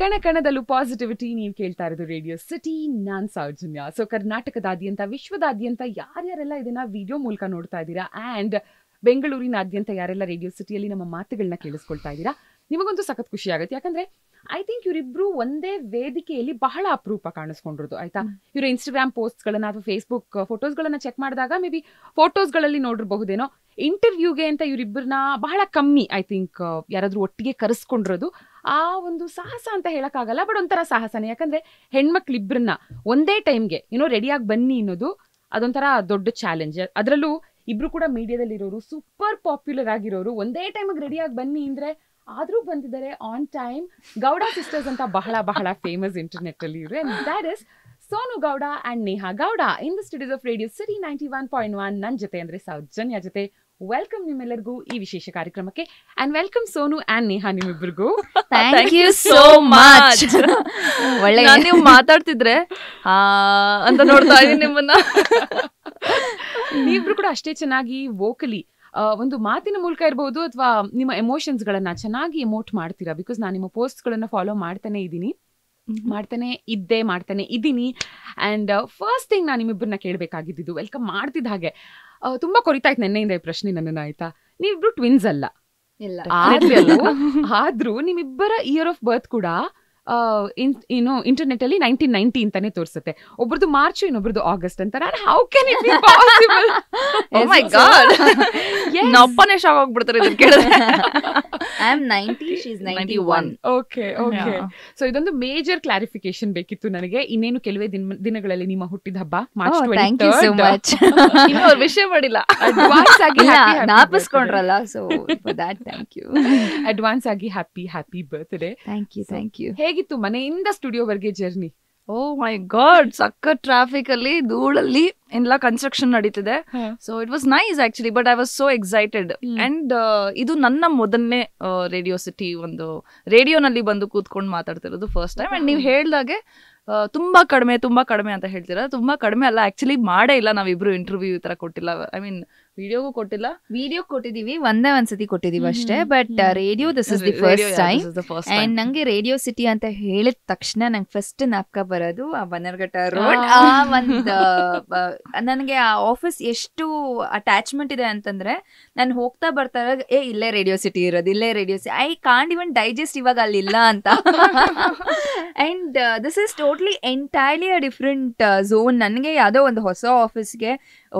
ಕಣ ಕಣದಲ್ಲೂ ಪಾಸಿಟಿವಿಟಿ ನೀವು ಕೇಳ್ತಾ ಇರೋದು ರೇಡಿಯೋ ಸಿಟಿ ನಾನ್ ಸೌಜನ್ಯ ಸೊ ಕರ್ನಾಟಕದಾದ್ಯಂತ ವಿಶ್ವದಾದ್ಯಂತ ಯಾರ್ಯಾರೆಲ್ಲ ಇದನ್ನ ವಿಡಿಯೋ ಮೂಲಕ ನೋಡ್ತಾ ಇದ್ದೀರಾ ಅಂಡ್ ಬೆಂಗಳೂರಿನಾದ್ಯಂತ ಯಾರೆಲ್ಲ ರೇಡಿಯೋ ಸಿಟಿಯಲ್ಲಿ ನಮ್ಮ ಮಾತುಗಳನ್ನ ಕೇಳಿಸ್ಕೊಳ್ತಾ ಇದ್ದೀರಾ ನಿಮಗಂತೂ ಸಖತ್ ಖುಷಿ ಆಗುತ್ತೆ ಯಾಕಂದ್ರೆ ಐ ಥಿಂಕ್ ಇವರಿಬ್ರು ಒಂದೇ ವೇದಿಕೆಯಲ್ಲಿ ಬಹಳ ಅಪರೂಪ ಕಾಣಿಸ್ಕೊಂಡಿರೋದು ಆಯ್ತಾ ಇವ್ರ ಇನ್ಸ್ಟಾಗ್ರಾಮ್ ಪೋಸ್ಟ್ ಗಳನ್ನ ಅಥವಾ ಫೇಸ್ಬುಕ್ ಫೋಟೋಸ್ ಗಳನ್ನ ಚೆಕ್ ಮಾಡಿದಾಗ ಮೇ ಬಿ ಫೋಟೋಸ್ ಗಳಲ್ಲಿ ನೋಡಿರಬಹುದೇನೋ ಇಂಟರ್ವ್ಯೂಗೆ ಅಂತ ಇವರಿಬ್ಬರನ್ನ ಬಹಳ ಕಮ್ಮಿ ಐ ಥಿಂಕ್ ಯಾರಾದ್ರೂ ಒಟ್ಟಿಗೆ ಕರೆಸ್ಕೊಂಡಿರೋದು ಆ ಒಂದು ಸಾಹಸ ಅಂತ ಹೇಳಕಾಗಲ್ಲ ಬಟ್ ಒಂಥರ ಸಾಹಸನೇ ಯಾಕಂದ್ರೆ ಹೆಣ್ಮಕ್ಳಿಬ್ರನ್ನ ಒಂದೇ ಟೈಮ್ಗೆ ಏನೋ ರೆಡಿಯಾಗಿ ಬನ್ನಿ ಅನ್ನೋದು ಅದೊಂಥರ ದೊಡ್ಡ ಚಾಲೆಂಜ್ ಅದರಲ್ಲೂ ಇಬ್ರು ಕೂಡ ಮೀಡಿಯಾದಲ್ಲಿ ಇರೋರು ಸೂಪರ್ ಪಾಪ್ಯುಲರ್ ಆಗಿರೋರು ಒಂದೇ ಟೈಮಿಗೆ ರೆಡಿಯಾಗಿ ಬನ್ನಿ ಅಂದ್ರೆ ಆದ್ರೂ ಬಂದಿದ್ದಾರೆ ಆನ್ ಟೈಮ್ ಗೌಡ ಸಿಸ್ಟರ್ಸ್ ಅಂತ ಬಹಳ ಬಹಳ ಫೇಮಸ್ ಇಂಟರ್ನೆಟ್ ಅಲ್ಲಿ ಇವ್ರೆ that is Sonu Gowda and Neha Gowda in the studios of Radio City ninety one point one ನನ್ನ ಜೊತೆ ಅಂದ್ರೆ ಸೌಜನ್ಯ ಜೊತೆ ವೆಲ್ಕಮ್ ನಿಮ್ಮೆಲ್ಲರಿಗೂ ಈ ವಿಶೇಷ ಕಾರ್ಯಕ್ರಮಕ್ಕೆ and welcome Sonu and Neha ನಿಮ್ಮಿಬ್ಬರಿಗೂ ಥ್ಯಾಂಕ್ ಯು ಸೋ ಮಚ್ ಒಳ್ಳೆ ನೀವು ಮಾತಾಡ್ತಿದ್ರೆ ಅಂತ ನೋಡ್ತಾ ಇದ್ದೀನಿ ನಿಮ್ಮನ್ನ ನೀವಿಬ್ರು ಕೂಡ ಅಷ್ಟೇ ಚೆನ್ನಾಗಿ ವೋಕಲಿ ಒಂದು ಮಾತಿನ ಮೂಲಕ ಇರಬಹುದು ಅಥವಾ ನಿಮ್ಮ ಎಮೋಷನ್ಸ್ಗಳನ್ನು ಚೆನ್ನಾಗಿ ಎಮೋಟ್ ಮಾಡ್ತೀರಾ ಬಿಕಾಸ್ ನಾನು ನಿಮ್ಮ ಪೋಸ್ಟ್ಗಳನ್ನು ಫಾಲೋ ಮಾಡ್ತಾನೆ ಇದ್ದೀನಿ ಮಾಡ್ತಾನೆ ಇದ್ದೆ ಮಾಡ್ತಾನೆ ಇದ್ದೀನಿ ಅಂಡ್ ಫಸ್ಟ್ uh, ಥಿಂಗ್ ನಾನು ನಿಮ್ಮಿಬ್ಬರನ್ನ ಕೇಳಬೇಕಾಗಿದ್ದು ವೆಲ್ಕಮ್ ಮಾಡ್ತಿದ್ದ ಹಾಗೆ ತುಂಬಾ ಕೊರಿತಾಯ್ತು ನೆನ್ನೆಯಿಂದ ಈ ಪ್ರಶ್ನೆ ನನ್ನನ್ನು ಆಯ್ತಾ ನೀವಿಬ್ರು ಟ್ವಿನ್ಸ್ ಅಲ್ಲ ಆದ್ರೂ ನಿಮ್ಮಿಬ್ಬರ ಇಯರ್ ಆಫ್ ಬರ್ತ್ ಕೂಡ ಇನ್ ಏನು ಇಂಟರ್ನೆಟ್ ಅಲ್ಲಿ ನೈನ್ಟೀನ್ ನೈನ್ಟಿ ಅಂತಾನೆ ತೋರಿಸುತ್ತೆ ಒಬ್ರದ್ದು ಮಾರ್ಚ್ ಇನ್ನೊಬ್ರದ್ದು ಆಗಸ್ಟ್ ಅಂತ ನಾನು how can it be possible oh my God ನಪ್ಪನೇ ಶಾಕ್ ಆಗ್ಬಿಡ್ತಾರೆ ಇದನ್ನ ಕೇಳಿದ್ರೆ I am 90 she is 91 okay okay so ಇದೊಂದು ಮೇಜರ್ ಕ್ಲಾರಿಫಿಕೇಶನ್ ಬೇಕಿತ್ತು ನನಗೆ ಇನ್ನೇನು ಕೆಲವೇ ದಿನ ದಿನಗಳಲ್ಲಿ ನಿಮ್ಮ ಹುಟ್ಟಿದ ಹಬ್ಬ March 23 thank you so much ಇನ್ನು ವಿಷಯ ಮಾಡಿಲ್ಲ ಅಡ್ವಾನ್ಸ್ ಆಗಿ ನಾಪಿಸ್ಕೊಂಡ್ರಲ್ಲ so for that thank you advance ಆಗಿ happy happy birthday thank you thank you ಹೇಗಿತ್ತು ಮನೆಯಿಂದ ಸ್ಟುಡಿಯೋವರೆಗೆ ಜರ್ನಿ ಓ ಮೈ ಗಾಡ್ ಸಕ್ಕ ಟ್ರಾಫಿಕ್ ಅಲ್ಲಿ ಧೂಳಲ್ಲಿ ಎಲ್ಲ ಕನ್ಸ್ಟ್ರಕ್ಷನ್ ನಡೀತಿದೆ so it was nice actually but I was so excited and ಇದು ನನ್ನ ಮೊದಲನೇ ರೇಡಿಯೋ uh, ಸಿಟಿ ಒಂದು ರೇಡಿಯೋನಲ್ಲಿ ಬಂದು ಕೂತ್ಕೊಂಡು ಮಾತಾಡ್ತಿರೋದು ಫಸ್ಟ್ ಟೈಮ್ ಅಂಡ್ ನೀವು ಹೇಳ್ದಾಗೆ uh, ತುಂಬಾ ಕಡಿಮೆ ತುಂಬಾ ಕಡಿಮೆ ಅಂತ ಹೇಳ್ತೀರಾ ತುಂಬಾ ಕಡಿಮೆ ಅಲ್ಲ ಆಕ್ಚುಲಿ ಮಾಡೇ ಇಲ್ಲ ನಾವಿಬ್ರು ಇಂಟರ್ವ್ಯೂ ಈ ತರ ಕೊಟ್ಟಿಲ್ಲ ಐ ಮೀನ್ ವಿಡಿಯೋಗೂ ಕೊಟ್ಟಿಲ್ಲ ವಿಡಿಯೋ ಕೊಟ್ಟಿದೀವಿ ಒಂದೇ ಒಂದ್ಸತಿ ಕೊಟ್ಟಿದೀವಿ ಅಷ್ಟೇ but radio this is the first time and ನಂಗೆ ರೇಡಿಯೋ ಸಿಟಿ ಅಂತ ಹೇಳಿದ ತಕ್ಷಣ ನಂಗೆ ಫಸ್ಟ್ ನಾಪ್ಕ ಬರೋದು ಆ ಬನ್ನರ್ಘಟ್ಟ ರೋಡ್ ಆ ಒಂದ್ ನನಗೆ ಆ ಆಫೀಸ್ ಎಷ್ಟು ಅಟ್ಯಾಚ್ಮೆಂಟ್ ಇದೆ ಅಂತಂದ್ರೆ ನಾನು ಹೋಗ್ತಾ ಬರ್ತಾ ಏ ಇಲ್ಲೇ ರೇಡಿಯೋ ಸಿಟಿ ಇರೋದು ಇಲ್ಲೇ Radio City I can't even digest ಇವಾಗ ಅಲ್ಲಿಲ್ಲ ಅಂತ and this is totally entirely a different zone ನನಗೆ ಯಾವುದೋ ಒಂದು ಹೊಸ ಆಫೀಸ್ಗೆ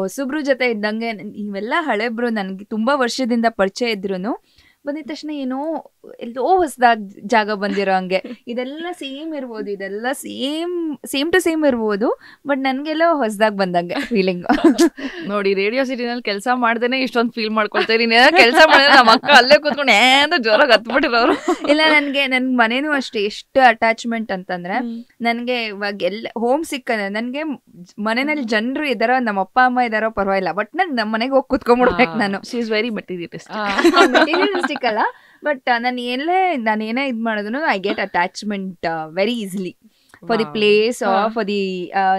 ಹೊಸಬ್ರು ಜೊತೆ ಇದ್ದಂಗೆ ಇವೆಲ್ಲ ಹಳೆಬ್ರು ನನಗೆ ತುಂಬಾ ವರ್ಷದಿಂದ ಪರಿಚಯ ಇದ್ರುನು ಬಂದಿದ ತಕ್ಷಣ ಏನೋ ಎಲ್ಲೋ ಹೊಸದಾದ ಜಾಗ ಬಂದಿರೋ ಹಂಗೆ ಇದೆಲ್ಲ ಸೇಮ್ ಇರ್ಬೋದು ಇದೆಲ್ಲ ಸೇಮ್ ಸೇಮ್ ಟು ಸೇಮ್ ಇರ್ಬೋದು ಬಟ್ ನನಗೆಲ್ಲ ಹೊಸದಾಗ ಬಂದಂಗೆ ಫೀಲಿಂಗ್ ನೋಡಿ ರೇಡಿಯೋ ಸಿಟಿನಲ್ಲಿ ಕೆಲಸ ಮಾಡ್ದೇನೆ ಇಷ್ಟೊಂದು ಫೀಲ್ ಮಾಡ್ಕೊಳ್ತಾ ಇದೀನಿ ಕೆಲಸ ಮಾಡಿದ್ರೆ ನಮ್ಮ ಅಕ್ಕ ಅಲ್ಲೇ ಕೂತ್ಕೊಂಡು ಏನೋ ಜೋರಾಗಿ ಹತ್ಬಿಟ್ಟಿರೋರು ಇಲ್ಲ ನನಗೆ ನನ್ನ ಮನೇನೂ ಅಷ್ಟೇ ಎಷ್ಟು ಅಟ್ಯಾಚ್ಮೆಂಟ್ ಅಂತಂದ್ರೆ ನನಗೆ ಇವಾಗ ಎಲ್ಲ ಹೋಮ್ ಸಿಕ್ಕ ನನಗೆ ಮನೆಯಲ್ಲಿ ಜನರು ಇದ್ದಾರೋ ನಮ್ಮ ಅಪ್ಪ ಅಮ್ಮ ಇದ್ದಾರೋ ಪರವಾಗಿಲ್ಲ ಬಟ್ ನಾನು ನಮ್ಮ ಮನೆಗೆ ಹೋಗಿ ಕೂತ್ಕೊಂಡ್ಬಿಡ್ಬೇಕು ನಾನು she is very materialist but ನಾನು ಎಲ್ಲೇ ನಾನು ಏನೇ ಇದು ಮಾಡೋದನ್ನು I get attachment very easily for the place for the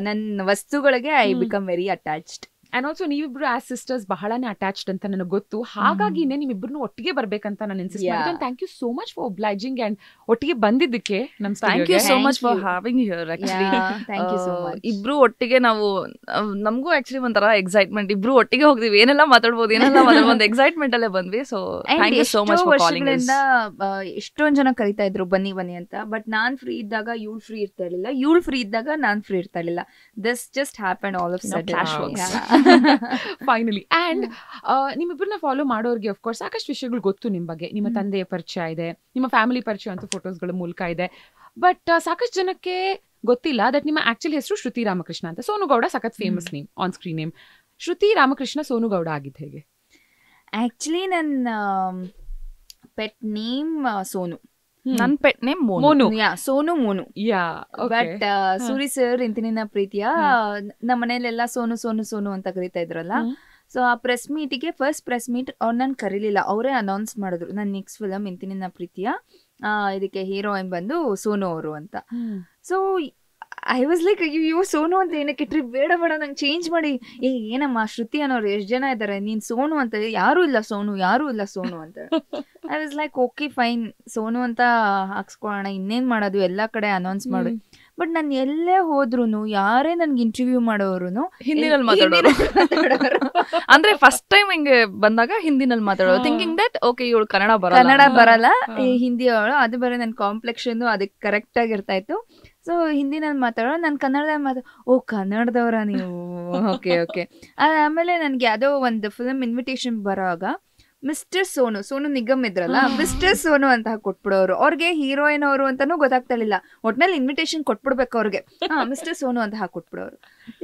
ನನ್ನ ವಸ್ತುಗಳಿಗೆ I become very attached and also ನೀವಿಬ್ರು ಆಸ್ ಸಿಸ್ಟರ್ಸ್ ಬಹಳನೇ ಅಟ್ಯಾಚ್ಡ್ ಅಂತ ನನಗೆ ಗೊತ್ತು ಹಾಗಾಗಿ ನಿಮ್ ನಿಮ್ಮಿಬ್ರು ಒಟ್ಟಿಗೆ ಬರ್ಬೇಕಂತ ನಾನು ಇನ್ಸಿಸ್ಟ್ ಮಾಡಿದ್ದೆ thank you so much for obliging and ಒಟ್ಟಿಗೆ ಬಂದಿದ್ದಕ್ಕೆ ನಮ್ thank you so much for having here actually ಇಬ್ರು ಒಟ್ಟಿಗೆ ನಾವು ನಮಗೂ ಆಕ್ಚುಲಿ ಒಂಥರ ಎಕ್ಸೈಟ್ಮೆಂಟ್ ಇಬ್ರು ಒಟ್ಟಿಗೆ ಹೋಗ್ತೀವಿ ಏನೆಲ್ಲ ಮಾತಾಡ್ಬೋದು ಏನೆಲ್ಲ ಒಂದು ಎಕ್ಸೈಟ್ಮೆಂಟ್ ಅಲ್ಲೇ ಬಂದ್ವಿ so thank you so much for calling ಎಷ್ಟೊಂದ್ ಜನ ಕರಿತಾ ಇದ್ರು ಬನ್ನಿ ಬನ್ನಿ ಅಂತ ಬಟ್ ನಾನ್ ಫ್ರೀ ಇದ್ದಾಗ ಇವಳು ಫ್ರೀ ಇರ್ತಾ ಇರಲಿಲ್ಲ ಇವಳು ಫ್ರೀ ಇದ್ದಾಗ ನಾನ್ ಫ್ರೀ ಇರ್ತಾ ಇರಲಿಲ್ಲ this just happen all of sudden finally and uh, ನಿಮ್ಮಿಬ್ಬರನ್ನ ಫಾಲೋ ಮಾಡೋರಿಗೆ ಅಫ್ಕೋರ್ಸ್ ಸಾಕಷ್ಟು ವಿಷಯಗಳು ಗೊತ್ತು ನಿಮ್ಮ ಬಗ್ಗೆ ನಿಮ್ಮ ತಂದೆಯ ಪರಿಚಯ ಇದೆ ನಿಮ್ಮ ಫ್ಯಾಮಿಲಿ ಪರಿಚಯ ಅಂತ ಫೋಟೋಸ್ಗಳ ಮೂಲಕ ಇದೆ ಬಟ್ uh, ಸಾಕಷ್ಟು ಜನಕ್ಕೆ ಗೊತ್ತಿಲ್ಲ ದಟ್ ನಿಮ್ಮ ಆಕ್ಚುಲಿ ಹೆಸರು ಶ್ರುತಿ ರಾಮಕೃಷ್ಣ ಅಂತ ಸೋನುಗೌಡ ಸಖತ್ famous name on screen name ಶ್ರುತಿ ರಾಮಕೃಷ್ಣ ಸೋನುಗೌಡ ಆಗಿದ್ದು ಹೇಗೆ ಆ್ಯಕ್ಚುಲಿ ನನ್ನ ಪೆಟ್ ನೇಮ್ ಸೋನು ನನ್ pet name Monu yeah Sonu Monu yeah but Suri sir ಇಂತಿನ ಪ್ರೀತಿಯ ನಮ್ಮ ಮನೇಲೆಲ್ಲ ಸೋನು ಸೋನು ಸೋನು ಅಂತ ಕರಿತಾ ಇದ್ರಲ್ಲ ಸೊ ಆ ಪ್ರೆಸ್ ಮೀಟಿಗೆ ಫಸ್ಟ್ ಪ್ರೆಸ್ ಮೀಟ್ ಅವ್ರು ಕರೀಲಿಲ್ಲ ಅವರೇ ಅನೌನ್ಸ್ ಮಾಡಿದ್ರು ನನ್ನ ನೆಕ್ಸ್ಟ್ ಫಿಲಮ್ ಇಂತಿನ ಪ್ರೀತಿಯ ಇದಕ್ಕೆ ಹೀರೋಯಿನ್ ಬಂದು ಸೋನು ಅವರು ಅಂತ ಸೊ ಐ ವಾಸ್ ಲೈಕ್ ಅಯ್ಯೋ ಸೋನು ಅಂತ ಏನಕ್ಕೆ ಟ್ರಿಪ್ ಬೇಡ ಬೇಡ ನಂಗೆ ಚೇಂಜ್ ಮಾಡಿ ಏ ಏನಮ್ಮ ಶ್ರುತಿ ಅನ್ನೋರು ಎಷ್ಟು ಜನ ಇದ್ದಾರೆ ನೀನು ಸೋನು ಅಂತ ಯಾರೂ ಇಲ್ಲ ಸೋನು ಯಾರೂ ಇಲ್ಲ ಸೋನು ಅಂತ I was like okay fine Sonu ಅಂತ ಹಾಕ್ಸ್ಕೊಳ್ಳೋಣ ಇನ್ನೇನು ಮಾಡೋದು ಎಲ್ಲ ಕಡೆ ಅನೌನ್ಸ್ ಮಾಡು ಬಟ್ ನಾನು ಎಲ್ಲೇ ಹೋದ್ರು ಯಾರೇ ನನ್ಗೆ ಇಂಟರ್ವ್ಯೂ ಮಾಡೋರು ಹಿಂದಿನಲ್ಲಿ ಮಾತಾಡೋರು ಅಂದ್ರೆ ಫಸ್ಟ್ ಟೈಮ್ ಹಿಂಗೆ ಬಂದಾಗ ಹಿಂದಿನಲ್ಲಿ ಮಾತಾಡೋರು ಥಿಂಕಿಂಗ್ ದಟ್ ಓಕೆ ಇವಳು ಕನ್ನಡ ಬರಲ್ಲ ಕನ್ನಡ ಬರಲ್ಲ ಹಿಂದಿ ಅವಳು ಅದು ಬರೀ ನನ್ನ ಕಾಂಪ್ಲೆಕ್ಷನ್ ಅದಕ್ಕೆ ಕರೆಕ್ಟ್ ಆಗಿರ್ತಾ ಇತ್ತು ಸೊ ನಾನು ಮಾತಾಡೋ ನಾನು ಕನ್ನಡದಲ್ಲಿ ಮಾತಾ ಓ ಕನ್ನಡದವರ ನೀವು ಓಕೆ ಓಕೆ ಆಮೇಲೆ ನನಗೆ ಯಾವುದೋ ಒಂದು ಫಿಲಮ್ ಇನ್ವಿಟೇಷನ್ ಬರೋವಾಗ ಮಿಸ್ಟರ್ ಸೋನು ಸೋನು ನಿಗಮ್ ಇದ್ರಲ್ಲ ಮಿಸ್ಟರ್ ಸೋನು ಅಂತ ಕೊಟ್ಬಿಡೋರು ಅವ್ರಿಗೆ ಹೀರೋಯಿನ್ ಅವರು ಅಂತಾನು ಗೊತ್ತಾಗ್ತಲಿಲ್ಲ ಒಟ್ನಲ್ಲಿ ಇನ್ವಿಟೇಷನ್ ಕೊಟ್ಬಿಡ್ಬೇಕು ಅವ್ರಿಗೆ ಮಿಸ್ಟರ್ ಸೋನು ಅಂತ ಹಾಕೊಟ್ಬಿಡೋರು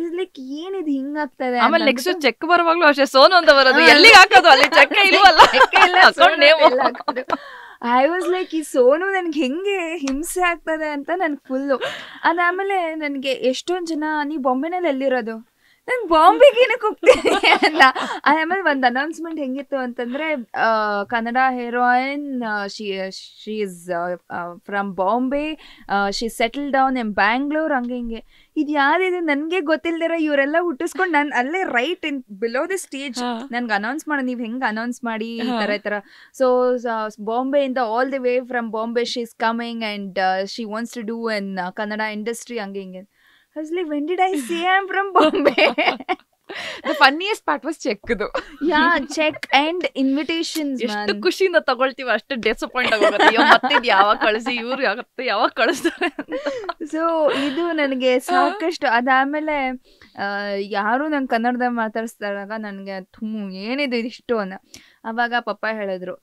ಇಸ್ ಲೈಕ್ ಏನಿದ್ ಹಿಂಗಾಗ್ತಾ ಇದೆ ಆಮೇಲೆ ನೆಕ್ಸ್ಟ್ ಚೆಕ್ ಬರುವಾಗ್ಲೂ ಅಷ್ಟೇ ಸೋನು ಅಂತ ಬರೋದು ಎಲ್ಲಿ ಹಾಕೋದು ಅಲ್ಲಿ ಚೆಕ್ ಇಲ್ಲ ಐ ವಾಸ್ ಲೈಕ್ ಈ ಸೋನು ನನ್ಗೆ ಹೆಂಗೆ ಹಿಂಸೆ ಆಗ್ತದೆ ಅಂತ ನನ್ ಫುಲ್ಲು ಅದಾದ್ಮೇಲೆ ನನಗೆ ಎಷ್ಟೊಂದು ಜನ ನೀ ಬಾಂಬೆನಲ್ಲಿ ಎಲ್ಲಿರೋದು ನಂಗೆ ಬಾಂಬೆಗೆ ಏನಕ್ಕೆ ಹೋಗ್ತೀನಿ ಅಂತ ಆಮೇಲೆ ಒಂದು ಅನೌನ್ಸ್ಮೆಂಟ್ ಹೆಂಗಿತ್ತು ಅಂತಂದರೆ Kannada heroine she she is from Bombay she settle down um Bangalore ಹಂಗೆ ಹಿಂಗೆ ಇದು ಯಾರಿದೆ ನನ್ಗೆ ಗೊತ್ತಿಲ್ದಿರ ಇವರೆಲ್ಲ ಹುಟ್ಟಿಸ್ಕೊಂಡು ನಾನು ಅಲ್ಲೇ right in below the stage ನನ್ಗೆ ಅನೌನ್ಸ್ ಮಾಡಿ ನೀವು ಹೆಂಗೆ ಅನೌನ್ಸ್ ಮಾಡಿ ಈ ಥರ ಈ ಥರ ಸೊ ಬಾಂಬೆ ಇಂದ all the way from Bombay she is coming and she wants to do in Kannada industry ಹಂಗೆ ಹಿಂಗೆ when did I see am from Bombay the funniest part was check ದು ಯಾ ಚೆಕ್ ಅಂಡ್ ಇನ್ವಿಟೇಷನ್ ಎಷ್ಟು ಖುಷಿಯಿಂದ ತಗೊಳ್ತೀವಿ ಅಷ್ಟು ಡಿಸಪಾಯಿಂಟ್ ಆಗೋಗುತ್ತೆ ಮತ್ತೆ ಯಾವಾಗ ಕಳಿಸಿ ಇವ್ರು ಯಾವತ್ತೆ ಯಾವಾಗ ಕಳಿಸ್ತಾರೆ ಸೊ ಇದು ನನಗೆ ಸಾಕಷ್ಟು ಅದಾದಮೇಲೆ ಯಾರು ನಂಗೆ ಕನ್ನಡದಲ್ಲಿ ಮಾತಾಡಿಸಿದಾಗ ನನಗೆ ತುಂಬ ಏನಿದು ಇಷ್ಟು ಅನ್ನ ಅವಾಗ ಪಪ್ಪ ಹೇಳಿದ್ರು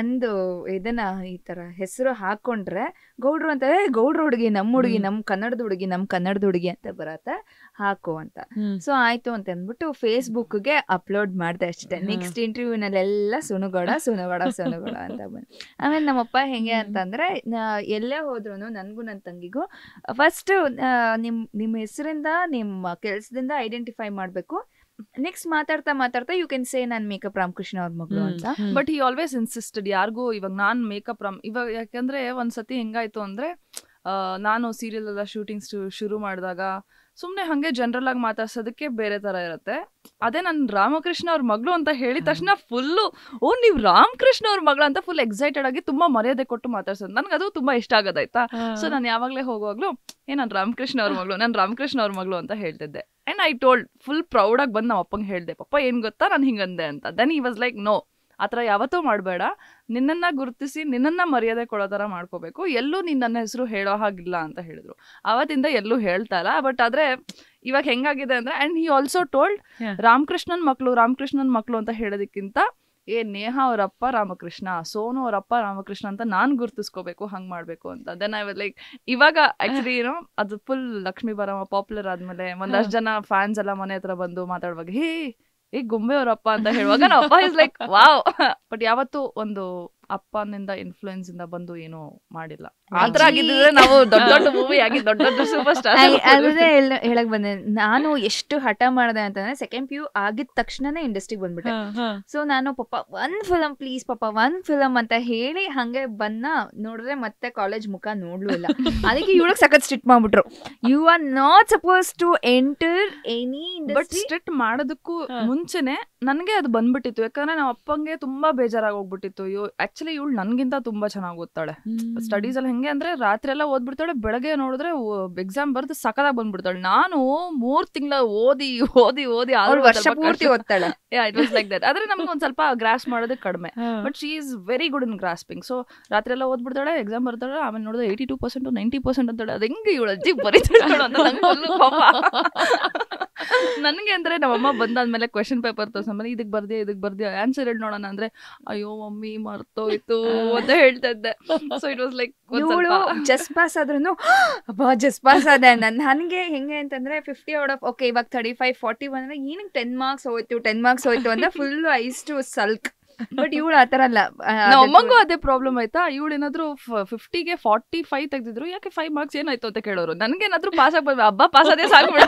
ಒಂದು ಇದನ್ನ ಈ ತರ ಹೆಸರು ಹಾಕೊಂಡ್ರೆ ಗೌಡ್ರು ಅಂತ ಏ ಗೌಡ್ರ ಹುಡುಗಿ ನಮ್ಮ ಹುಡುಗಿ ನಮ್ಮ ಕನ್ನಡದ ಹುಡುಗಿ ನಮ್ಮ ಕನ್ನಡದ ಹುಡುಗಿ ಅಂತ ಬರತ್ತೆ ಹಾಕು ಅಂತ ಸೊ ಆಯ್ತು ಅಂತ ಅಂದ್ಬಿಟ್ಟು ಫೇಸ್ಬುಕ್ ಗೆ ಅಪ್ಲೋಡ್ ಮಾಡಿದೆ ಅಷ್ಟೇ ನೆಕ್ಸ್ಟ್ ಎಲ್ಲ ಸುನುಗೌಡ ಸುನುಗಡ ಸುನುಗೌಡ ಅಂತ ಬಂದು ಆಮೇಲೆ ನಮ್ಮಪ್ಪ ಹೆಂಗೆ ಅಂತಂದ್ರೆ ಎಲ್ಲೇ ಹೋದ್ರು ನನಗೂ ನನ್ನ ತಂಗಿಗೂ ಫಸ್ಟ್ ನಿಮ್ ನಿಮ್ಮ ಹೆಸರಿಂದ ನಿಮ್ಮ ಕೆಲಸದಿಂದ ಐಡೆಂಟಿಫೈ ಮಾಡಬೇಕು ನೆಕ್ಸ್ಟ್ ಮಾತಾಡ್ತಾ ಮಾತಾಡ್ತಾ ಯು ಕ್ಯಾನ್ ಸೇ ನಾನು ಮೇಕಪ್ ರಾಮಕೃಷ್ಣ ಅವ್ರ ಮಗಳು ಅಂತ ಬಟ್ ಈ ಆಲ್ವೇಸ್ ಇನ್ಸಿಸ್ಟೆಡ್ ಯಾರಿಗೂ ಇವಾಗ ನಾನ್ ಮೇಕಪ್ ರಾಮ್ ಇವಾಗ ಯಾಕಂದ್ರೆ ಒಂದ್ಸತಿ ಹೆಂಗಾಯ್ತು ಅಂದ್ರೆ ನಾನು ಸೀರಿಯಲ್ ಎಲ್ಲ ಶೂಟಿಂಗ್ಸ್ ಶುರು ಮಾಡಿದಾಗ ಸುಮ್ಮನೆ ಹಂಗೆ ಜನರಲ್ ಆಗಿ ಮಾತಾಡ್ಸೋದಕ್ಕೆ ಬೇರೆ ತರ ಇರುತ್ತೆ ಅದೇ ನಾನು ರಾಮಕೃಷ್ಣ ಅವ್ರ ಮಗಳು ಅಂತ ಹೇಳಿದ ತಕ್ಷಣ ಫುಲ್ಲು ಓ ನೀವು ರಾಮಕೃಷ್ಣ ಅವ್ರ ಮಗಳ ಅಂತ ಫುಲ್ ಎಕ್ಸೈಟೆಡ್ ಆಗಿ ತುಂಬ ಮರ್ಯಾದೆ ಕೊಟ್ಟು ಮಾತಾಡ್ಸೋದು ನನಗೆ ಅದು ತುಂಬಾ ಇಷ್ಟ ಆಗೋದಾಯ್ತಾ ಸೊ ನಾನು ಯಾವಾಗಲೇ ಹೋಗುವಾಗಲೂ ಏ ನಾನು ರಾಮಕೃಷ್ಣ ಅವ್ರ ಮಗಳು ನಾನು ರಾಮಕೃಷ್ಣ ಅವ್ರ ಮಗಳು ಅಂತ ಹೇಳ್ತಿದ್ದೆ ಆ್ಯಂಡ್ ಐ ಟೋಲ್ಡ್ ಫುಲ್ ಆಗಿ ಬಂದು ನಮ್ಮ ಅಪ್ಪಂಗೆ ಹೇಳಿದೆ ಪಪ್ಪ ಏನು ಗೊತ್ತಾ ನಾನು ಹಿಂಗಂದೆ ಅಂತ ದೆನ್ ಈ ವಾಸ್ ಲೈಕ್ ನೋ ಆ ಥರ ಯಾವತ್ತೂ ಮಾಡಬೇಡ ನಿನ್ನನ್ನು ಗುರುತಿಸಿ ನಿನ್ನನ್ನ ಮರ್ಯಾದೆ ಕೊಡೋ ಥರ ಮಾಡ್ಕೋಬೇಕು ಎಲ್ಲೂ ನಿನ್ನ ನನ್ನ ಹೆಸರು ಹೇಳೋ ಹಾಗಿಲ್ಲ ಅಂತ ಹೇಳಿದ್ರು ಆವತ್ತಿಂದ ಎಲ್ಲೂ ಹೇಳ್ತಾ ಇಲ್ಲ ಬಟ್ ಆದರೆ ಇವಾಗ ಹೆಂಗಾಗಿದೆ ಅಂದರೆ and he also told Ramakrishnan ಮಕ್ಕಳು ರಾಮಕೃಷ್ಣನ್ ಮಕ್ಕಳು ಅಂತ ಹೇಳೋದಕ್ಕಿಂತ ಏ ನೇಹ ಅವರಪ್ಪ ರಾಮಕೃಷ್ಣ ಸೋನು ಅವರಪ್ಪ ರಾಮಕೃಷ್ಣ ಅಂತ ನಾನು ಗುರ್ತಿಸ್ಕೋಬೇಕು ಹಂಗೆ ಮಾಡಬೇಕು ಅಂತ ದೆನ್ ಐ ಲೈಕ್ ಇವಾಗ ಆಕ್ಚುಲಿ ಏನೋ ಅದು ಫುಲ್ ಲಕ್ಷ್ಮೀ ಬರಮ್ಮ ಪಾಪ್ಯುಲರ್ ಆದ್ಮೇಲೆ ಒಂದಷ್ಟು ಜನ ಫ್ಯಾನ್ಸ್ ಎಲ್ಲ ಮನೆ ಹತ್ರ ಬಂದು ಮಾತಾಡುವಾಗ ಹೇ ಈ ಗೊಂಬೆ ಅವರಪ್ಪ ಅಂತ ಹೇಳುವಾಗ ಅಪ್ಪ ಇಸ್ ಲೈಕ್ ವಾವ್ ಬಟ್ ಯಾವತ್ತು ಒಂದು ಅಪ್ಪನಿಂದ ಇನ್ಫ್ಲುಯೆನ್ಸ್ ಇಂದ ಬಂದು ಏನು ಮಾಡಿಲ್ಲ ಆತರ ಆಗಿದ್ರೆ ನಾವು ದೊಡ್ಡ ದೊಡ್ಡ ಮೂವಿ ಆಗಿ ದೊಡ್ಡ ದೊಡ್ಡ ಸೂಪರ್ ಸ್ಟಾರ್ ಅದೇ ಹೇಳಕ್ ಬಂದೆ ನಾನು ಎಷ್ಟು ಹಠ ಮಾಡಿದೆ ಅಂತಂದ್ರೆ ಸೆಕೆಂಡ್ ಪಿ ಯು ಆಗಿದ ತಕ್ಷಣನೇ ಇಂಡಸ್ಟ್ರಿಗೆ ಬಂದ್ಬಿಟ್ಟೆ ಸೊ ನಾನು ಪಪ್ಪ ಒಂದ್ ಫಿಲಂ ಪ್ಲೀಸ್ ಪಪ್ಪ ಒಂದ್ ಫಿಲಂ ಅಂತ ಹೇಳಿ ಹಂಗೆ ಬನ್ನ ನೋಡಿದ್ರೆ ಮತ್ತೆ ಕಾಲೇಜ್ ಮುಖ ನೋಡ್ಲೂ ಇಲ್ಲ ಅದಕ್ಕೆ ಇವಳಗ್ ಸಖತ್ ಸ್ಟ್ರಿಟ್ ಮಾಡ್ಬಿಟ್ರು you are not suppose to enter any but strict ಮಾಡೋದಕ್ಕೂ ಮುಂಚೆನೆ ನನಗೆ ಅದು ಬಂದ್ಬಿಟ್ಟಿತ್ತು ಯಾಕಂದ್ರೆ ನಮ್ಮ ಅಪ್ಪಂಗೆ ತುಂಬಾ ಬೇಜಾರಾಗಿ ಹೋಗ್ಬಿಟ್ಟಿತ್ತು ಇವ್ ಆಕ್ಚುಲಿ ಇವಳು ನನ್ಗಿಂತ ತುಂಬಾ ಚೆನ್ನಾಗಿ ಓದ್ತಾಳೆ ಸ್ಟಡೀಸ್ ಅಲ್ಲಿ ಹೆಂಗೆ ಅಂದ್ರೆ ರಾತ್ರಿ ಎಲ್ಲ ಓದ್ಬಿಡ್ತಾಳೆ ಬೆಳಗ್ಗೆ ನೋಡಿದ್ರೆ ಎಕ್ಸಾಮ್ ಬರ್ದು ಸಕದಾಗ ಬಂದ್ಬಿಡ್ತಾಳೆ ನಾನು ಮೂರ್ ತಿಂಗಳ ಓದಿ ಓದಿ ಓದಿ ವರ್ಷ ಪೂರ್ತಿ ಓದ್ತಾಳೆ ಲೈಕ್ ದಟ್ ಆದ್ರೆ ನಮ್ಗೆ ಒಂದ್ ಸ್ವಲ್ಪ ಗ್ರಾಸ್ ಮಾಡೋದಕ್ಕೆ ಕಡಿಮೆ but she is very good in grasping so ರಾತ್ರಿ ಎಲ್ಲ ಓದ್ಬಿಡ್ತಾಳೆ ಎಕ್ಸಾಮ್ ಬರ್ತಾಳೆ ಆಮೇಲೆ ನೋಡಿದ್ರೆ eighty two percent ninety percent ಅಂತಾಳೆ ಅದ ಹೆಂಗೆ ಇವಳು ಅಜ್ಜಿ ಬರೀತಾಳೆ ಅಂತ ನನಗೆ ಅಂದ್ರೆ ನಮ್ಮಮ್ಮ ಬಂದಾದ್ಮೇಲೆ ಕ್ವೆಶನ್ ಪೇಪರ್ ತೋರ್ಸಂಬಂದು ಇದಕ್ ಬರ್ದೆ ಇದಕ್ ಬರ್ದೆ ಆನ್ಸರ್ ಹೇಳಿ ನೋಡೋಣ ಅಂದ್ರೆ ಅಯ್ಯೋ ಮಮ್ಮಿ ಮರ್ತೋಯ್ತು ಅಂತ ಹೇಳ್ತಾ ಇದ್ದೆ so it was like just pass ಆದ್ರೂ ಅಬ್ಬಾ ಜಸ್ಟ್ ಪಾಸ್ ಆದ ನನ್ಗೆ ಹೆಂಗೆ ಅಂತಂದ್ರೆ ಫಿಫ್ಟಿ ಔಟ್ ಆಫ್ ಓಕೆ ಇವಾಗ ತರ್ಟಿ ಫೈವ್ ಫಾರ್ಟಿ ಅಂದ್ರೆ ಏನಕ್ಕೆ ಟೆನ್ ಮಾರ್ಕ್ಸ್ ಹೋಯ್ತು ಟೆನ್ ಮಾರ್ಕ್ಸ್ ಹೋಯ್ತು ಅಂದ್ರೆ full I used to sulk but ಇವಳು ಆತರ ಅಲ್ಲ ನಮ್ಮಂಗೂ ಅದೇ ಪ್ರಾಬ್ಲಮ್ ಆಯ್ತಾ ಇವಳು ಏನಾದ್ರು ಫಿಫ್ಟಿಗೆ ಫಾರ್ಟಿ ಫೈವ್ ತೆಗೆದಿದ್ರು ಯಾಕೆ ಫೈವ್ ಮಾರ್ಕ್ಸ್ ಏನಾಯ್ತು ಅಂತ ಕೇಳೋರು ಏನಾದ್ರು ಪಾಸ್ ಆಗ್ಬೋದು ಹಬ್ಬ ಪಾಸ್ ಅದೇ ಸಾಕ್ಬಿಡ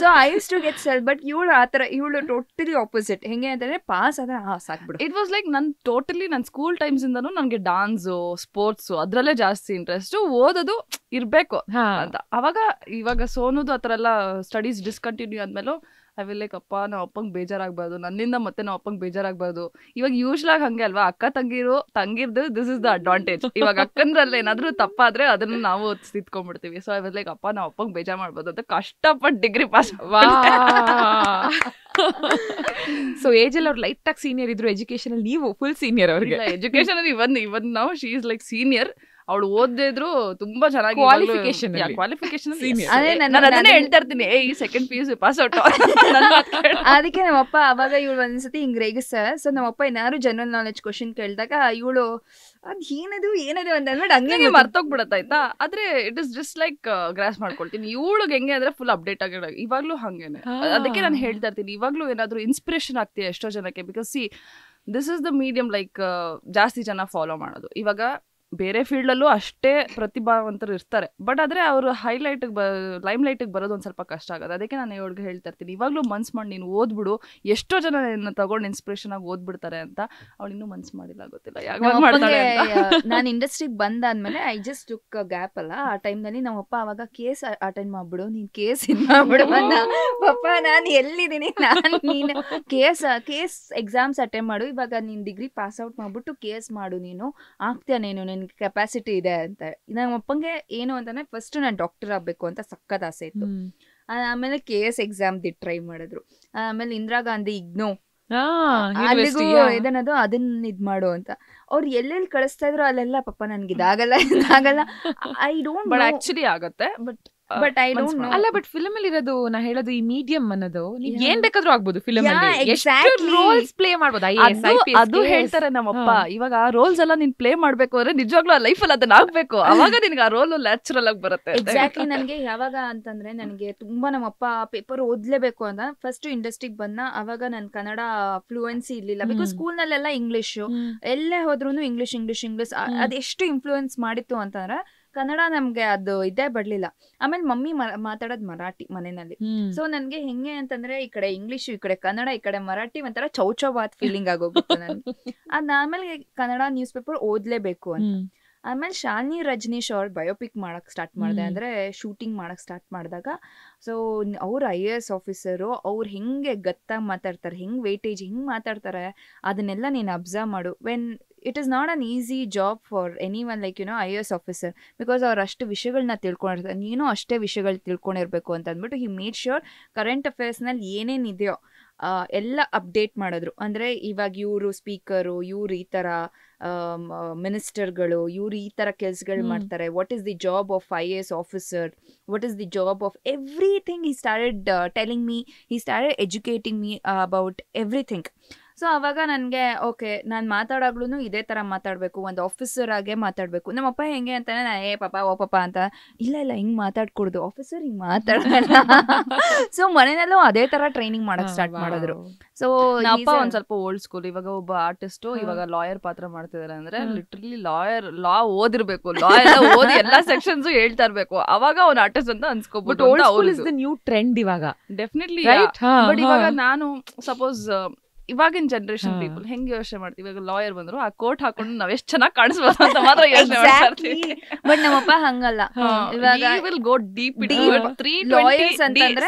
ಸೊ ಐ ಟು ಗೆಟ್ ಸೆಲ್ ಬಟ್ ಇವಳು ಆತರ ಇವಳು ಟೋಟಲಿ ಆಪೋಸಿಟ್ ಹೆಂಗೆ ಅಂತಂದ್ರೆ ಪಾಸ್ ಆದ್ರೆ ಹಾ ಸಾಕ್ಬಿಡು ಇಟ್ ವಾಸ್ ಲೈಕ್ ನನ್ ಟೋಟಲಿ ನನ್ ಸ್ಕೂಲ್ ಟೈಮ್ಸ್ ಇಂದನು ನನ್ಗೆ ಡಾನ್ಸು ಸ್ಪೋರ್ಟ್ಸು ಅದ್ರಲ್ಲೇ ಜಾಸ್ತಿ ಇಂಟ್ರೆಸ್ಟ್ ಓದೋದು ಇರ್ಬೇಕು ಅಂತ ಅವಾಗ ಇವಾಗ ಸೋನೋದು ಆ ತರ ಎಲ್ಲ ಸ್ಟಡೀಸ್ ಡಿಸ್ಕಂಟಿನ್ಯೂ ಆದ್ಮೇಲೆ ಐ ವಿಲ್ ಲೈಕ್ ಅಪ್ಪ ನಾವು ಅಪ್ಪಂಗೆ ಬೇಜಾರಾಗಬಾರ್ದು ನನ್ನಿಂದ ಮತ್ತೆ ನಾವು ಅಪ್ಪಂಗೆ ಬೇಜಾರಾಗಬಾರ್ದು ಇವಾಗ ಯೂಶ್ವಲ್ ಆಗಿ ಹಂಗೆ ಅಲ್ವಾ ಅಕ್ಕ ತಂಗಿರು ತಂಗಿರ್ದು ದಿಸ್ ಇಸ್ ದ ಅಡ್ವಾಂಟೇಜ್ ಇವಾಗ ಅಕ್ಕಂದ್ರಲ್ಲಿ ಏನಾದರೂ ತಪ್ಪಾದ್ರೆ ಅದನ್ನ ನಾವು ತಿದ್ಕೊಂಡ್ಬಿಡ್ತೀವಿ ಸೊ ಐ ವಿಲ್ ಲೈಕ್ ಅಪ್ಪ ನಾವು ಅಪ್ಪಂಗೆ ಬೇಜಾರ್ ಮಾಡ್ಬೋದು ಅಂತ ಕಷ್ಟಪಟ್ಟು ಡಿಗ್ರಿ ಪಾಸ್ ಸೊ ಏಜ್ ಅಲ್ಲಿ ಅವ್ರು ಲೈಟ್ ಆಗಿ ಸೀನಿಯರ್ ಇದ್ರು ಎಜುಕೇಶನ್ ಅಲ್ಲಿ ನೀವು ಫುಲ್ ಸೀನಿಯರ್ ಅವ್ರಿಗೆ ಎಜುಕೇಶನ್ ಇವನ್ ಇವನ್ ನಾವು ಶಿ ಇಸ್ ಲೈಕ್ ಸೀನಿಯರ್ ಅವಳು ಓದಿದ್ರು ತುಂಬಾ ಚೆನ್ನಾಗಿ ಕ್ವಾಲಿಫಿಕೇಶನ್ ಕ್ವಾಲಿಫಿಕೇಶನ್ ನಾನು ಅದನ್ನೇ ಹೇಳ್ತಾ ಇರ್ತೀನಿ ಏ ಈ second P U C pass out ಅದಕ್ಕೆ ನಮ್ಮಪ್ಪ ಅವಾಗ ಇವಳು ಒಂದ್ಸತಿ ಹಿಂಗ್ ಸರ್ ಸೊ ನಮ್ಮಪ್ಪ ಏನಾದ್ರು ಜನರಲ್ ನಾಲೆಜ್ ಕ್ವಶನ್ ಕೇಳಿದಾಗ ಇವಳು ಅದ್ ಏನದು ಏನದು ಅಂತ ಅಂದ್ಬಿಟ್ಟು ಹಂಗೆ ಮರ್ತೋಗ್ಬಿಡತ್ತಾಯ್ತಾ ಆದ್ರೆ it is just like grasp ಮಾಡ್ಕೊಳ್ತೀನಿ ಇವಳು ಹೆಂಗೆ ಅಂದ್ರೆ ಫುಲ್ ಅಪ್ಡೇಟ್ ಆಗಿ ಇವಾಗ್ಲೂ ಹಂಗೇನೆ ಅದಕ್ಕೆ ನಾನು ಹೇಳ್ತಾ ಇರ್ತೀನಿ ಇವಾಗ್ಲೂ ಏನಾದ್ರು ಇನ್ಸ್ಪಿರೇಷನ್ ಆಗ್ತೀಯ ಎಷ್ಟೋ ಜನಕ್ಕೆ because see this is the medium like ಜಾಸ್ತಿ ಜನ ಫಾಲೋ ಮಾಡೋದು ಇವಾಗ ಬೇರೆ ಫೀಲ್ಡ್ ಅಲ್ಲೂ ಅಷ್ಟೇ ಪ್ರತಿಭಾವಂತರು ಇರ್ತಾರೆ ಬಟ್ ಆದ್ರೆ ಅವರು ಹೈಲೈಟ್ ಬ ಲೈಮ್ ಲೈಟಿಗೆ ಬರೋದು ಒಂದು ಸ್ವಲ್ಪ ಕಷ್ಟ ಆಗೋದು ಅದಕ್ಕೆ ನಾನು ಇವ್ರಿಗೆ ಹೇಳ್ತಾ ಇರ್ತೀನಿ ಇವಾಗಲೂ ಮನ್ಸ್ ಮಾಡಿ ನೀನು ಓದ್ಬಿಡು ಎಷ್ಟೋ ಜನ ನಿನ್ನ ತಗೊಂಡು ಇನ್ಸ್ಪಿರೇಷನ್ ಆಗಿ ಓದ್ಬಿಡ್ತಾರೆ ಅಂತ ಅವಳು ಇನ್ನೂ ಮನ್ಸು ಮಾಡಿಲ್ಲ ಗೊತ್ತಿಲ್ಲ ನಾನು ಇಂಡಸ್ಟ್ರಿಗೆ ಬಂದಾದ್ಮೇಲೆ ಐ ಜಸ್ಟ್ ಟುಕ್ ಗ್ಯಾಪ್ ಅಲ್ಲ ಆ ಟೈಮ್ ಟೈಮ್ನಲ್ಲಿ ನಮ್ಮಪ್ಪ ಅವಾಗ ಕೇಸ್ ಅಟೆಂಡ್ ಮಾಡ್ಬಿಡು ನೀನ್ ಕೇಸ್ ಇನ್ ಮಾಡ್ಬಿಡು ಪಪ್ಪ ನಾನು ಎಲ್ಲಿದ್ದೀನಿ ನಾನು ನೀನು ಕೇಸ್ ಕೇಸ್ ಎಕ್ಸಾಮ್ಸ್ ಅಟೆಂಡ್ ಮಾಡು ಇವಾಗ ನೀನ್ ಡಿಗ್ರಿ ಪಾಸ್ ಔಟ್ ಮಾಡ್ಬಿಟ್ಟು ಕೇಸ್ ಮಾಡು ನೀನು ಆಗ್ತೀಯ ನೀನು ನನಗೆ ಕೆಪಾಸಿಟಿ ಇದೆ ಅಂತ ನಮ್ಮ ಅಪ್ಪಂಗೆ ಏನು ಅಂತಂದ್ರೆ ಫಸ್ಟ್ ನಾನು ಡಾಕ್ಟರ್ ಆಗಬೇಕು ಅಂತ ಸಖತ್ ಆಸೆ ಇತ್ತು ಆಮೇಲೆ ಕೆ ಎಸ್ ಎಕ್ಸಾಮ್ ದಿ ಟ್ರೈ ಮಾಡಿದ್ರು ಆಮೇಲೆ ಇಂದಿರಾ ಗಾಂಧಿ ಇಗ್ನೋ ಅಲ್ಲಿಗೂ ಇದನ್ನದು ಅದನ್ನ ಇದ್ ಮಾಡು ಅಂತ ಅವ್ರು ಎಲ್ಲೆಲ್ಲಿ ಕಳಿಸ್ತಾ ಇದ್ರು ಅಲ್ಲೆಲ್ಲ ಪಾಪ ನನ್ಗೆ ಇದಾಗಲ್ಲ ಇದಾಗಲ್ಲ ಐ ಡೋಂಟ್ ಆಕ್ಚುಲಿ ಆಗುತ್ತೆ but but I don't know ಅಲ್ಲ ಬಟ್ ಫಿಲ್ಮ್ ಅಲ್ಲಿ ಇರೋದು ನಾ ಹೇಳೋದು ಈ ಮೀಡಿಯಂ ಅನ್ನೋದು ನೀವು ಏನ್ ಬೇಕಾದ್ರೂ ಆಗ್ಬೋದು ಫಿಲಮ್ ಅಲ್ಲಿ ರೋಲ್ಸ್ ಪ್ಲೇ ಮಾಡ್ಬೋದು ಐಎಎಸ್ ಐಪಿಎಸ್ ಅದು ಹೇಳ್ತಾರೆ ನಮ್ಮಪ್ಪ ಇವಾಗ ಆ ರೋಲ್ಸ್ ಎಲ್ಲ ನೀನ್ ಪ್ಲೇ ಮಾಡ್ಬೇಕು ಅಂದ್ರೆ ನಿಜವಾಗ್ಲೂ ಆ ಲೈಫ್ ಅಲ್ಲಿ ಅದನ್ನ ಆಗ್ಬೇಕು ಅವಾಗ ನಿನಗೆ ಆ ರೋಲ್ ನ್ಯಾಚುರಲ್ ಆಗಿ ಬರುತ್ತೆ ಎಕ್ಸಾಕ್ಟ್ಲಿ ನನಗೆ ಯಾವಾಗ ಅಂತಂದ್ರೆ ನನಗೆ ತುಂಬಾ ನಮ್ಮಪ್ಪ ಪೇಪರ್ ಓದ್ಲೇಬೇಕು ಅಂತ ಫಸ್ಟ್ ಇಂಡಸ್ಟ್ರಿಗೆ ಬಂದ ಅವಾಗ ನನ್ ಕನ್ನಡ ಫ್ಲೂಯೆನ್ಸಿ ಇರ್ಲಿಲ್ಲ ಬಿಕಾಸ್ ಸ್ಕೂಲ್ ನಲ್ಲೆಲ್ಲ ಇಂಗ್ಲಿಷ್ ಎಲ್ಲೇ ಹೋದ್ರು ಇಂಗ್ಲಿಷ್ ಇಂಗ್ಲಿಷ್ ಇಂಗ್ಲಿಷ್ ಅದೆಷ್ಟು ಇನ್ಫ್ಲೂಯೆನ್ಸ್ ಮಾಡಿತ್ತು ಅಂತಂದ್ರೆ ಕನ್ನಡ ನಮ್ಗೆ ಅದು ಇದೇ ಬರ್ಲಿಲ್ಲ ಆಮೇಲೆ ಮಮ್ಮಿ ಮಾತಾಡೋದ್ ಮರಾಠಿ ಮನೆಯಲ್ಲಿ ಸೊ ನನ್ಗೆ ಹೆಂಗೆ ಅಂತಂದ್ರೆ ಈ ಕಡೆ ಇಂಗ್ಲಿಷ್ ಈ ಕಡೆ ಕನ್ನಡ ಈ ಕಡೆ ಮರಾಠಿ ಒಂಥರ ಚೌಚೌಬಾತ್ ಫೀಲಿಂಗ್ ಆಗೋಗುತ್ತೆ ನನ್ಗೆ ಆಮೇಲೆ ಕನ್ನಡ ನ್ಯೂಸ್ ಪೇಪರ್ ಓದ್ಲೇಬೇಕು ಅಂತ ಆಮೇಲೆ ಶಾಲಿನಿ ರಜನೀಶ್ ಅವ್ರ ಬಯೋಪಿಕ್ ಮಾಡಕ್ ಸ್ಟಾರ್ಟ್ ಮಾಡಿದೆ ಅಂದ್ರೆ ಶೂಟಿಂಗ್ ಮಾಡಕ್ ಸ್ಟಾರ್ಟ್ ಮಾಡಿದಾಗ ಸೊ ಅವ್ರ ಐ ಎ ಎಸ್ ಆಫೀಸರು ಅವ್ರು ಹೆಂಗೆ ಗತ್ತಾಗಿ ಮಾತಾಡ್ತಾರೆ ಹೆಂಗ್ ವೇಟೇಜ್ ಹೆಂಗ್ ಮಾತಾಡ್ತಾರೆ ಅದನ್ನೆಲ್ಲ ನೀನ್ ಅಬ್ಸರ್ವ್ ಮಾಡು when it is not an easy job for any one like you know I A S officer because ಅವ್ರು ಅಷ್ಟು ವಿಷಯಗಳನ್ನ ತಿಳ್ಕೊಂಡಿರ್ತಾರೆ ನೀನು ಅಷ್ಟೇ ವಿಷಯಗಳು ತಿಳ್ಕೊಂಡಿರ್ಬೇಕು ಅಂತ ಅಂದ್ಬಿಟ್ಟು ಹಿ ಮೇಡ್ ಶ್ಯೂರ್ ಕರೆಂಟ್ ಅಫೇರ್ಸ್ನಲ್ಲಿ ಏನೇನಿದೆಯೋ ಎಲ್ಲ ಅಪ್ಡೇಟ್ ಮಾಡಿದ್ರು ಅಂದರೆ ಇವಾಗ ಇವರು ಸ್ಪೀಕರು ಇವ್ರು ಈ ಥರ ಮಿನಿಸ್ಟರ್ಗಳು ಇವ್ರು ಈ ಥರ ಕೆಲಸಗಳು ಮಾಡ್ತಾರೆ what is the job of I A S officer what is the job of everything he started telling me he started educating me about everything so ಅವಾಗ ನನಗೆ ಓಕೆ ನಾನು ಮಾತಾಡಾಗ್ಲೂ ಇದೇ ತರ ಮಾತಾಡಬೇಕು ಒಂದು ಆಫೀಸರ್ ಆಗೇ ಮಾತಾಡಬೇಕು ನಮ್ಮಪ್ಪ ಹೆಂಗೆ ಅಂತಾನೆ ನಾ ಏ ಪಾಪ ಓ ಪಾಪ ಅಂತ ಇಲ್ಲ ಇಲ್ಲ ಹಿಂಗೆ ಮಾತಾಡ್ಕೊಡ್ದು ಆಫೀಸರ್ ಹಿಂಗೆ ಮಾತಾಡಲ್ಲ ಸೊ ಮನೆಯಲ್ಲೂ ಅದೇ ತರ ಟ್ರೈನಿಂಗ್ ಮಾಡಕ್ ಸ್ಟಾರ್ಟ್ ಮಾಡಿದ್ರು ಸೊ ಅಪ್ಪ ಒಂದು ಸ್ವಲ್ಪ ಓಲ್ಡ್ ಸ್ಕೂಲ್ ಇವಾಗ ಒಬ್ಬ ಆರ್ಟಿಸ್ಟು ಇವಾಗ ಲಾಯರ್ ಪಾತ್ರ ಮಾಡ್ತಿದ್ದಾರೆ ಅಂದ್ರೆ ಲಿಟ್ರಲಿ ಲಾಯರ್ ಲಾ ಓದಿರ್ಬೇಕು ಲಾಯರ್ ಓದಿ ಎಲ್ಲ ಸೆಕ್ಷನ್ಸು ಹೇಳ್ತಾ ಇರಬೇಕು ಅವಾಗ ಅವ್ನ ಆರ್ಟಿಸ್ಟ್ ಅಂತ ಅನ್ಸ್ಕೊಬಿಟ್ಟು old school is the new trend ಇವಾಗ ಡೆಫಿನೆಟ್ಲಿ ಬಟ್ ಇವಾಗ ನಾನು ಸಪೋಸ್ ಇವಾಗಿನ ಜನರೇಷನ್ ಪೀಪಲ್ ಹೆಂಗ್ ಯೋಚನೆ ಮಾಡ್ತೀವಿ ಇವಾಗ ಲಾಯರ್ ಬಂದ್ರು ಆ ಕೋರ್ಟ್ ಹಾಕೊಂಡು ನಾವ್ ಎಷ್ಟ್ ಚೆನ್ನಾಗಿ ಕಾಣಿಸ್ಬೋದು ಅಂತ ಮಾತ್ರ ಯೋಚನೆ ಬಟ್ ನಮ್ಮಪ್ಪ ಹಂಗಲ್ಲ ಇವಾಗ will go deep three lawyers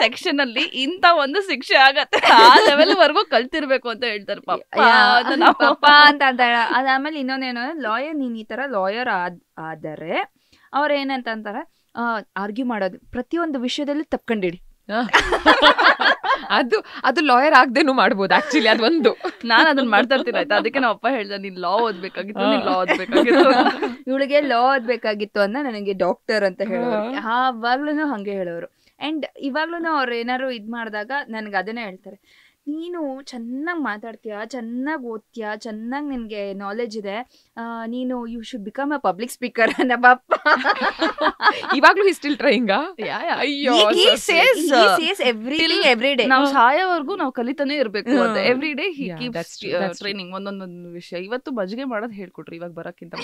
section ಅಲ್ಲಿ ಇಂತ ಒಂದು ಶಿಕ್ಷೆ ಆಗತ್ತೆ ಆ ಲೆವೆಲ್ ವರೆಗೂ ಕಲ್ತಿರ್ಬೇಕು ಅಂತ ಹೇಳ್ತಾರೆ ಪಪ್ಪ ಅಂತ ಅಂತಾಳ ಅದಾದ್ಮೇಲೆ ಇನ್ನೊಂದೇನು ಲಾಯರ್ ನೀನ್ ಈ ತರ ಲಾಯರ್ ಆದರೆ ಅವ್ರ ಏನಂತ ಅಂತಾರೆ ಆರ್ಗ್ಯೂ ಮಾಡೋದು ಪ್ರತಿಯೊಂದು ವಿಷಯದಲ್ಲಿ ತಪ್ಕೊಂಡಿಡಿ ಅದು ಅದು ಲಾಯರ್ ಆಗದೇನು ಮಾಡ್ಬೋದು ಆಕ್ಚುಲಿ ಒಂದು ನಾನು ಅದನ್ನ ಮಾಡ್ತಾ ಇರ್ತೀನಿ ಆಯ್ತಾ ಅದಕ್ಕೆ ನಮ್ಮ ಅಪ್ಪ ಹೇಳ್ದೆ ನೀನ್ ಲಾ ಓದ್ಬೇಕಾಗಿತ್ತು ನೀನ್ ಲಾ ಓದ್ಬೇಕಾಗಿತ್ತು ಇವಳಿಗೆ ಲಾ ಓದ್ಬೇಕಾಗಿತ್ತು ಅಂತ ನನಗೆ ಡಾಕ್ಟರ್ ಅಂತ ಹೇಳೋರು ಆವಾಗ್ಲೂ ಹಂಗೆ ಹೇಳೋರು ಅಂಡ್ ಇವಾಗ್ಲೂ ಅವ್ರು ಏನಾರು ಇದ್ ಮಾಡಿದಾಗ ನನ್ಗೆ ಅದನ್ನೇ ಹೇಳ್ತಾರೆ ನೀನು ಚೆನ್ನಾಗಿ ಮಾತಾಡ್ತೀಯ ಚೆನ್ನಾಗಿ ಓದ್ತೀಯ ಚೆನ್ನಾಗಿ ನಿನಗೆ ನಾಲೆಜ್ ಇದೆ ನೀನು you should become a public speaker ನಮ್ಮ ಅಪ್ಪ ಇವಾಗ್ಲೂ ಅಯ್ಯೋ ಎವ್ರಿ ಡೇ ನಾವು ನಾವು ಕಲಿತಾನೆ ಇರಬೇಕು every day he keeps training ಒಂದೊಂದೊಂದು ವಿಷಯ ಇವತ್ತು ಮಜ್ಗೆ ಮಾಡೋದು ಹೇಳ್ಕೊಟ್ರು ಇವಾಗ ಬರೋಕ್ಕಿಂತ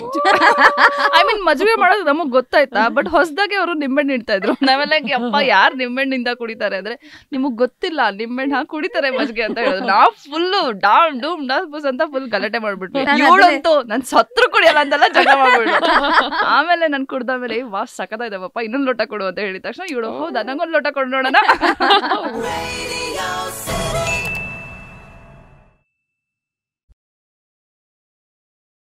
ಐ ಮೀನ್ ಮಜ್ಗೆ ಮಾಡೋದು ನಮಗೆ ಗೊತ್ತಾಯ್ತಾ ಬಟ್ ಹೊಸದಾಗಿ ಅವರು ನಿಂಬೆಣ್ಣು ಇಡ್ತಾ ಇದ್ರು ನಾವೆಲ್ಲ ಅಪ್ಪ ಯಾರು ನಿಂಬೆಣ್ಣಿಂದ ಕುಡಿತಾರೆ ಅಂದ್ರೆ ನಿಮಗೆ ಗೊತ್ತಿಲ್ಲ ನಿಂಬೆಣ್ಣು ಕುಡಿತಾರೆ ಅಂತ ಹೇಳೋದು ನಾ ಫುಲ್ ಡಾಮ್ ಡೂಮ್ ಡಾಸ್ ಅಂತ ಫುಲ್ ಗಲಾಟೆ ಮಾಡ್ಬಿಟ್ವಿ ಇವಳಂತೂ ನನ್ ಸತ್ರು ಕುಡಿಯಲ್ಲ ಅಂತೆಲ್ಲ ಜಗಳ ಮಾಡ್ಬಿಟ್ಟು ಆಮೇಲೆ ನನ್ ಕುಡ್ದ ಮೇಲೆ ವಾ ಸಕದ ಇದೆ ಇನ್ನೊಂದು ಲೋಟ ಕೊಡು ಅಂತ ಹೇಳಿದ ತಕ್ಷಣ ಇವಳು ಹೌದಾ ನಂಗೊಂದ್ ಲೋಟ ಕೊಡ್ ನೋಡೋಣ